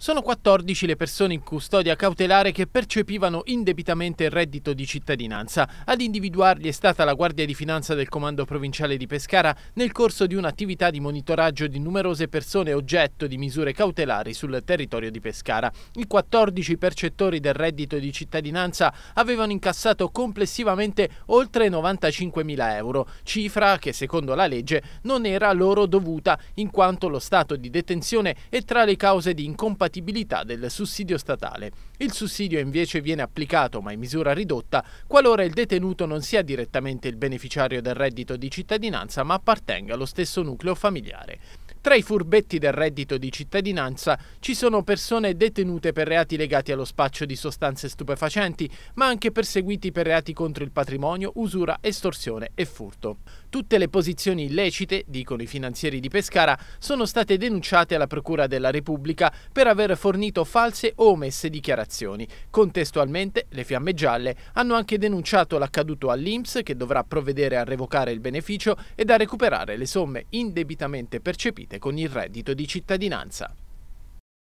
Sono 14 le persone in custodia cautelare che percepivano indebitamente il reddito di cittadinanza. Ad individuarli è stata la Guardia di Finanza del Comando Provinciale di Pescara nel corso di un'attività di monitoraggio di numerose persone oggetto di misure cautelari sul territorio di Pescara. I 14 percettori del reddito di cittadinanza avevano incassato complessivamente oltre 95.000 euro, cifra che secondo la legge non era loro dovuta in quanto lo stato di detenzione è tra le cause di incompatibilità compatibilità del sussidio statale. Il sussidio invece viene applicato, ma in misura ridotta, qualora il detenuto non sia direttamente il beneficiario del reddito di cittadinanza ma appartenga allo stesso nucleo familiare. Tra i furbetti del reddito di cittadinanza ci sono persone detenute per reati legati allo spaccio di sostanze stupefacenti, ma anche perseguiti per reati contro il patrimonio, usura, estorsione e furto. Tutte le posizioni illecite, dicono i finanzieri di Pescara, sono state denunciate alla Procura della Repubblica per aver fornito false o omesse dichiarazioni. Contestualmente, le Fiamme Gialle hanno anche denunciato l'accaduto all'Inps, che dovrà provvedere a revocare il beneficio ed a recuperare le somme indebitamente percepite partite con il reddito di cittadinanza.